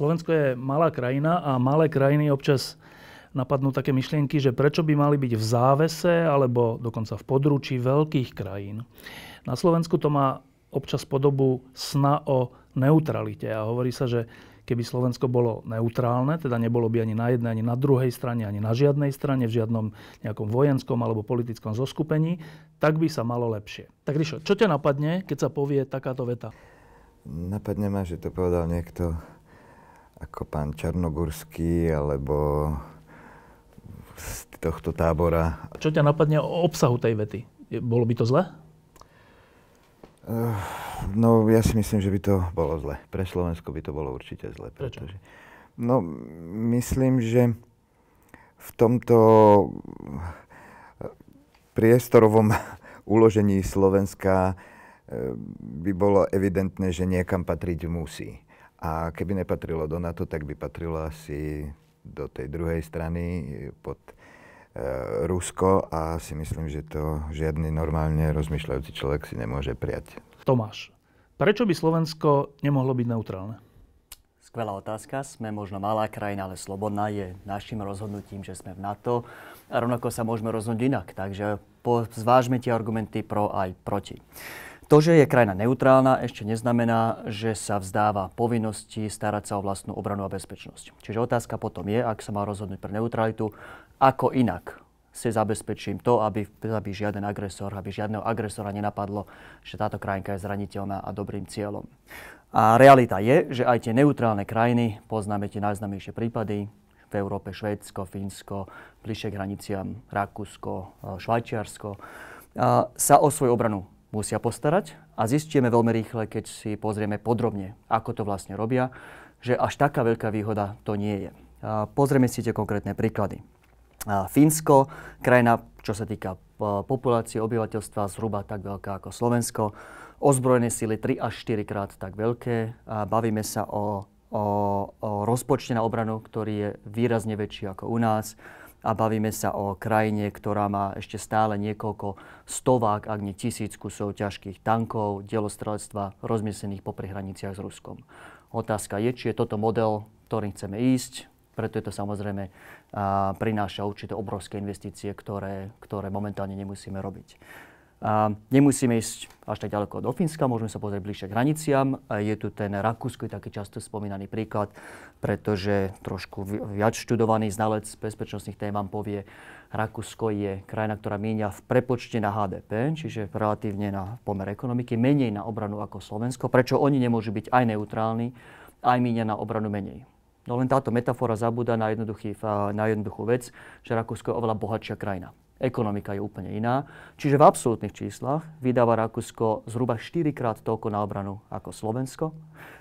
Slovensko je malá krajina a malé krajiny občas napadnú také myšlienky, že prečo by mali byť v závese alebo dokonca v područí veľkých krajín. Na Slovensku to má občas podobu sna o neutralite a hovorí sa, že keby Slovensko bolo neutrálne, teda nebolo by ani na jednej, ani na druhej strane, ani na žiadnej strane, v žiadnom nejakom vojenskom alebo politickom zoskupení, tak by sa malo lepšie. Tak Ríšo, čo ťa napadne, keď sa povie takáto veta? Napadne ma, že to povedal niekto ako pán Černogurský alebo z tohto tábora. Čo ťa napadne o obsahu tej vety? Bolo by to zle? Eh, no, ja si myslím, že by to bolo zle. Pre Slovensko by to bolo určite zle. Prečo? Pretože, no, myslím, že v tomto eh, priestorovom uložení Slovenska eh, by bolo evidentné, že niekam patriť musí. A keby nepatrilo do NATO, tak by patrilo asi do tej druhej strany pod e, Rusko a si myslím, že to žiadny normálne rozmýšľajúci človek si nemôže prijať. Tomáš, prečo by Slovensko nemohlo byť neutrálne? Skvelá otázka. Sme možno malá krajina, ale slobodná je našim rozhodnutím, že sme v NATO. A rovnako sa môžeme rozhodnúť inak. Takže zvážme tie argumenty pro aj proti. To, že je krajina neutrálna, ešte neznamená, že sa vzdáva povinnosti starať sa o vlastnú obranu a bezpečnosť. Čiže otázka potom je, ak sa má rozhodnúť pre neutralitu, ako inak si zabezpečím to, aby, aby žiaden agresor, aby žiadneho agresora nenapadlo, že táto krajinka je zraniteľná a dobrým cieľom. A realita je, že aj tie neutrálne krajiny, poznáme tie najznamejšie prípady, v Európe Švédsko, Fínsko, bližšie k hraniciam Rakúsko, e, Švajčiarsko, e, sa o svoju obranu musia postarať a zistíme veľmi rýchle, keď si pozrieme podrobne, ako to vlastne robia, že až taká veľká výhoda to nie je. Pozrieme si tie konkrétne príklady. Fínsko, krajina, čo sa týka e, populácie obyvateľstva, zhruba tak veľká ako Slovensko, ozbrojené síly 3 až 4 krát tak veľké. bavíme sa o, o, o rozpočte na obranu, ktorý je výrazne väčší ako u nás a bavíme sa o krajine, ktorá má ešte stále niekoľko stovák, ak nie tisíc kusov ťažkých tankov, dielostrelectva rozmiesených po prihraniciach s Ruskom. Otázka je, či je toto model, ktorým chceme ísť, preto je to samozrejme a prináša určité obrovské investície, ktoré, ktoré momentálne nemusíme robiť. A nemusíme ísť až tak ďaleko do Fínska, môžeme sa pozrieť bližšie k hraniciam. A je tu ten Rakúsko, je taký často spomínaný príklad, pretože trošku viac študovaný znalec bezpečnostných tém vám povie, Rakúsko je krajina, ktorá míňa v prepočte na HDP, čiže relatívne na pomer ekonomiky, menej na obranu ako Slovensko. Prečo oni nemôžu byť aj neutrálni, aj míňa na obranu menej? No len táto metafora zabúda na, na jednoduchú vec, že Rakúsko je oveľa bohatšia krajina. Ekonomika je úplne iná. Čiže v absolútnych číslach vydáva Rakúsko zhruba 4 krát toľko na obranu ako Slovensko.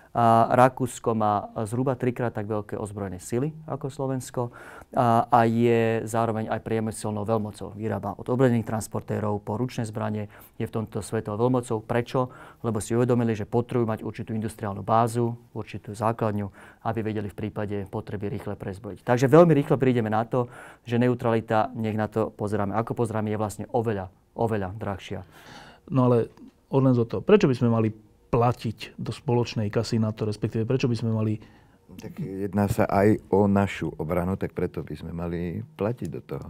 A Rakúsko má zhruba trikrát tak veľké ozbrojené sily ako Slovensko a, a je zároveň aj priemyselnou veľmocou. Vyrába od obranných transportérov po ručné zbranie, je v tomto svetovou veľmocou. Prečo? Lebo si uvedomili, že potrebujú mať určitú industriálnu bázu, určitú základňu, aby vedeli v prípade potreby rýchle prezbrojiť. Takže veľmi rýchle prídeme na to, že neutralita, nech na to pozeráme, ako pozeráme, je vlastne oveľa, oveľa drahšia. No ale odlen zo toho, prečo by sme mali platiť do spoločnej kasy na to, respektíve prečo by sme mali... Tak jedná sa aj o našu obranu, tak preto by sme mali platiť do toho.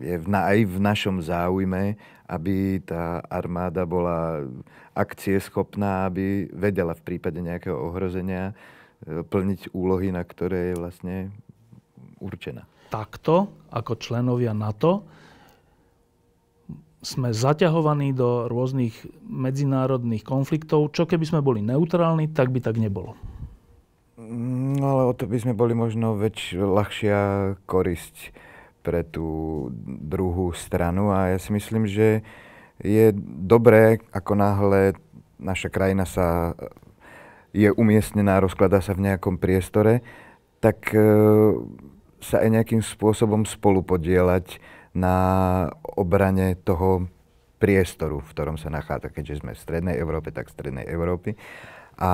Je v, aj v našom záujme, aby tá armáda bola akcieschopná, aby vedela v prípade nejakého ohrozenia e, plniť úlohy, na ktoré je vlastne určená. Takto, ako členovia NATO, sme zaťahovaní do rôznych medzinárodných konfliktov. Čo keby sme boli neutrálni, tak by tak nebolo. No ale o to by sme boli možno väč, ľahšia korisť pre tú druhú stranu a ja si myslím, že je dobré, ako náhle naša krajina sa je umiestnená, rozkladá sa v nejakom priestore, tak e, sa aj nejakým spôsobom spolupodielať na obrane toho priestoru, v ktorom sa nachádza, keďže sme v Strednej Európe, tak v Strednej Európy. A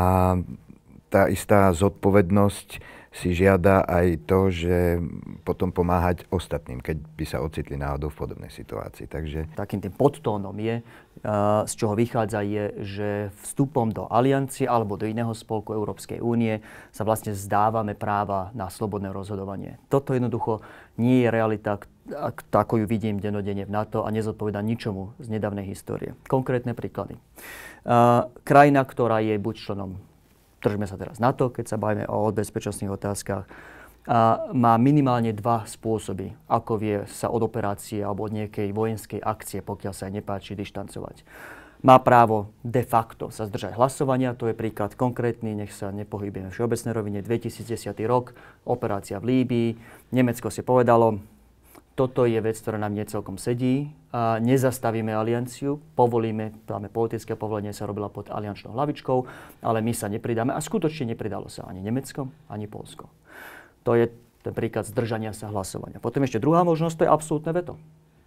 tá istá zodpovednosť si žiada aj to, že potom pomáhať ostatným, keď by sa ocitli náhodou v podobnej situácii. Takže... Takým tým podtónom je, eh, z čoho vychádza je, že vstupom do aliancie alebo do iného spolku Európskej únie sa vlastne zdávame práva na slobodné rozhodovanie. Toto jednoducho nie je realita, ako ju vidím denodene v NATO a nezodpoveda ničomu z nedávnej histórie. Konkrétne príklady. Eh, krajina, ktorá je buď členom Držme sa teraz na to, keď sa bavíme o bezpečnostných otázkach. A má minimálne dva spôsoby, ako vie sa od operácie alebo od nejakej vojenskej akcie, pokiaľ sa aj nepáči, dištancovať. Má právo de facto sa zdržať hlasovania, to je príklad konkrétny, nech sa nepohybujeme v všeobecnej rovine, 2010 rok, operácia v Líbii, Nemecko si povedalo, toto je vec, ktorá nám necelkom celkom sedí. A nezastavíme alianciu, povolíme, máme politické povolenie, sa robila pod aliančnou hlavičkou, ale my sa nepridáme. A skutočne nepridalo sa ani Nemecko, ani Polsko. To je ten príklad zdržania sa hlasovania. Potom ešte druhá možnosť, to je absolútne veto.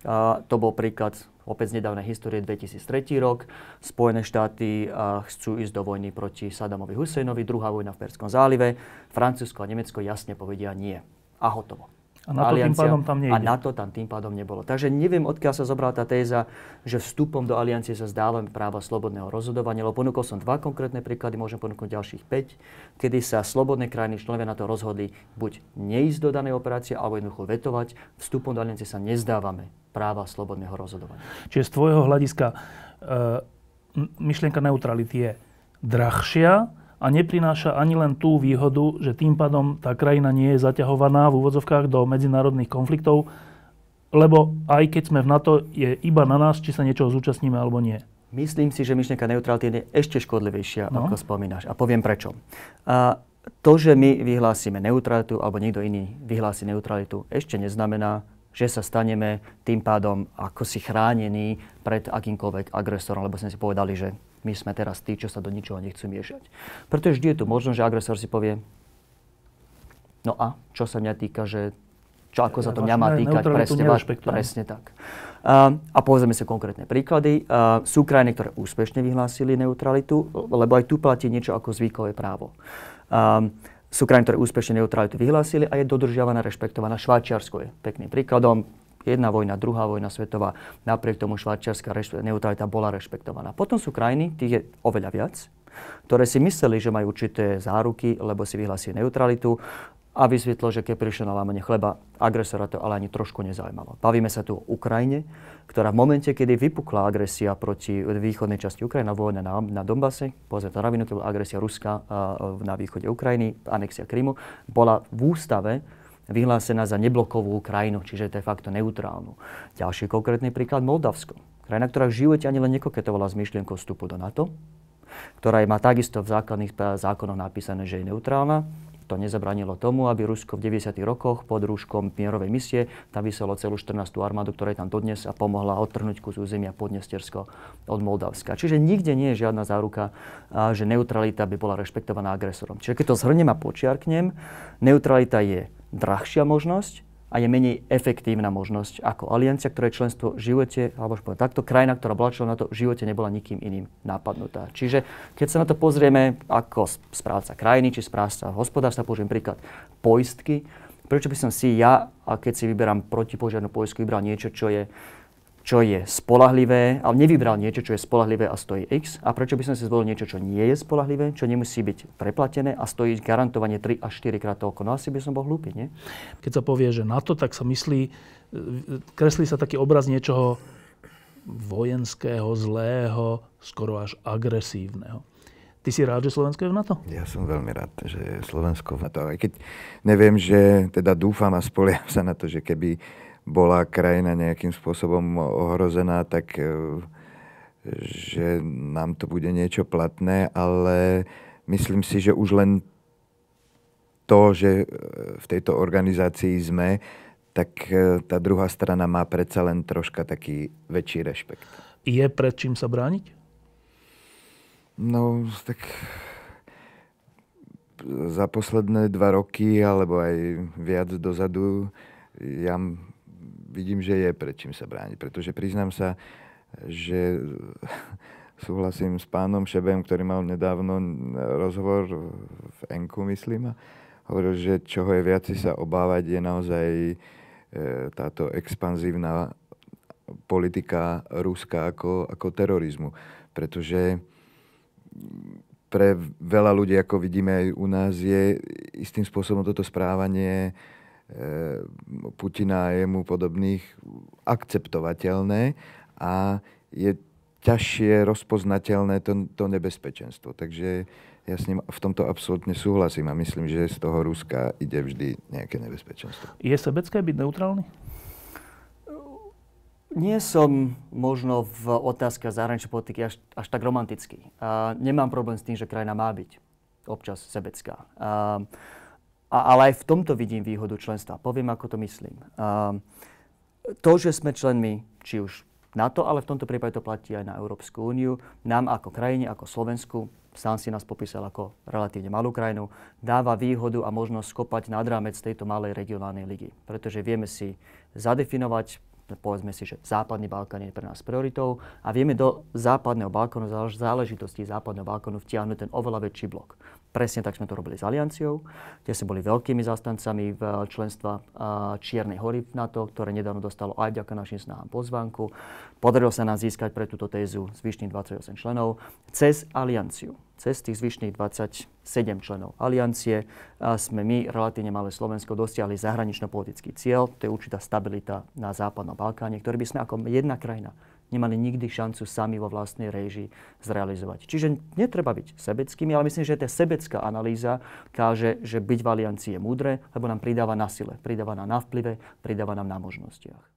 A to bol príklad opäť z nedávnej histórie 2003 rok. Spojené štáty chcú ísť do vojny proti Sadamovi Husseinovi, druhá vojna v Perskom zálive. Francúzsko a Nemecko jasne povedia nie. A hotovo. A na to tým pádom tam nejde. A na to tam tým pádom nebolo. Takže neviem, odkiaľ sa zobrala tá téza, že vstupom do aliancie sa zdávam práva slobodného rozhodovania, lebo ponúkol som dva konkrétne príklady, môžem ponúknuť ďalších 5, kedy sa slobodné krajiny členovia na to rozhodli buď neísť do danej operácie, alebo jednoducho vetovať. Vstupom do aliancie sa nezdávame práva slobodného rozhodovania. Čiže z tvojho hľadiska e, myšlienka neutrality je drahšia, a neprináša ani len tú výhodu, že tým pádom tá krajina nie je zaťahovaná v úvodzovkách do medzinárodných konfliktov, lebo aj keď sme v NATO, je iba na nás, či sa niečo zúčastníme alebo nie. Myslím si, že myšlienka neutrality je ešte škodlivejšia, no. ako spomínaš. A poviem prečo. A to, že my vyhlásime neutralitu, alebo niekto iný vyhlási neutralitu, ešte neznamená, že sa staneme tým pádom ako si chránení pred akýmkoľvek agresorom, lebo sme si povedali, že my sme teraz tí, čo sa do ničoho nechcú miešať. Pretože vždy je tu možnosť, že agresor si povie, no a čo sa mňa týka, že čo ako sa to mňa má vlastne týkať, presne, presne tak. Uh, a povedzme si konkrétne príklady. Uh, sú krajiny, ktoré úspešne vyhlásili neutralitu, lebo aj tu platí niečo ako zvykové právo. Um, sú krajiny, ktoré úspešne neutralitu vyhlásili a je dodržiavaná, rešpektovaná. Švajčiarsko je pekným príkladom. Jedna vojna, druhá vojna svetová, napriek tomu švajčiarska neutralita bola rešpektovaná. Potom sú krajiny, tých je oveľa viac, ktoré si mysleli, že majú určité záruky, lebo si vyhlasí neutralitu a vysvetlo, že keď prišlo na lámanie chleba, agresora to ale ani trošku nezaujímalo. Bavíme sa tu o Ukrajine, ktorá v momente, kedy vypukla agresia proti východnej časti Ukrajina, vojna na, na Donbase, pozrieť na ravinu, to bola agresia Ruska na východe Ukrajiny, anexia Krymu, bola v ústave vyhlásená za neblokovú krajinu, čiže de facto neutrálnu. Ďalší konkrétny príklad Moldavsko. Krajina, ktorá v živote ani len nekoketovala s myšlienkou vstupu do NATO, ktorá má takisto v základných zákonoch napísané, že je neutrálna. To nezabranilo tomu, aby Rusko v 90. rokoch pod rúškom mierovej misie tam vyselo celú 14. armádu, ktorá je tam dodnes a pomohla odtrhnúť kus územia Podnestersko od Moldavska. Čiže nikde nie je žiadna záruka, že neutralita by bola rešpektovaná agresorom. Čiže keď to zhrnem a počiarknem, neutralita je drahšia možnosť a je menej efektívna možnosť ako aliancia, ktoré členstvo v živote, alebo povedať, takto, krajina, ktorá bola členom na to, v živote nebola nikým iným napadnutá. Čiže keď sa na to pozrieme ako správca krajiny či správca hospodárstva, použijem príklad poistky, prečo by som si ja, a keď si vyberám protipožiadnu poistku, vybral niečo, čo je čo je spolahlivé, ale nevybral niečo, čo je spolahlivé a stojí X. A prečo by som si zvolil niečo, čo nie je spolahlivé, čo nemusí byť preplatené a stojí garantovanie 3 až 4 krát toľko. No asi by som bol hlúpy, nie? Keď sa povie, že to, tak sa myslí, kreslí sa taký obraz niečoho vojenského, zlého, skoro až agresívneho. Ty si rád, že Slovensko je v NATO? Ja som veľmi rád, že je Slovensko v NATO. Aj keď neviem, že teda dúfam a spoliam sa na to, že keby bola krajina nejakým spôsobom ohrozená, tak e, že nám to bude niečo platné, ale myslím si, že už len to, že e, v tejto organizácii sme, tak e, tá druhá strana má predsa len troška taký väčší rešpekt. Je pred čím sa brániť? No, tak za posledné dva roky, alebo aj viac dozadu, ja vidím, že je pred čím sa brániť. Pretože priznám sa, že súhlasím s pánom Šebem, ktorý mal nedávno rozhovor v Enku, myslím, a hovoril, že čoho je viac sa obávať, je naozaj e, táto expanzívna politika Ruska ako, ako terorizmu. Pretože pre veľa ľudí, ako vidíme aj u nás, je istým spôsobom toto správanie E, Putina a jemu podobných akceptovateľné a je ťažšie rozpoznateľné to, to nebezpečenstvo. Takže ja s ním v tomto absolútne súhlasím a myslím, že z toho Ruska ide vždy nejaké nebezpečenstvo. Je sebecké byť neutrálny? Nie som možno v otázkach zahraničnej politiky až, až tak romantický. Uh, nemám problém s tým, že krajina má byť občas sebecká. Uh, a, ale aj v tomto vidím výhodu členstva. Poviem, ako to myslím. Uh, to, že sme členmi či už NATO, ale v tomto prípade to platí aj na Európsku úniu, nám ako krajine, ako Slovensku, sám si nás popísal ako relatívne malú krajinu, dáva výhodu a možnosť skopať nad rámec tejto malej regionálnej ligy. Pretože vieme si zadefinovať, povedzme si, že Západný Balkán je pre nás prioritou a vieme do Západného Balkánu, záležitosti Západného Balkánu vtiahnuť ten oveľa väčší blok. Presne tak sme to robili s Alianciou, kde sme boli veľkými zastancami v eh, členstva eh, Čiernej hory v NATO, ktoré nedávno dostalo aj vďaka našim snahám pozvanku. Podarilo sa nám získať pre túto tézu zvyšných 28 členov cez Alianciu. Cez tých zvyšných 27 členov Aliancie eh, sme my, relatívne malé Slovensko, dosiahli zahranično-politický cieľ, to je určitá stabilita na Západnom Balkáne, ktorý by sme ako jedna krajina nemali nikdy šancu sami vo vlastnej reži zrealizovať. Čiže netreba byť sebeckými, ale myslím, že tá sebecká analýza káže, že byť v aliancii je múdre, lebo nám pridáva na sile, pridáva nám na vplyve, pridáva nám na možnostiach.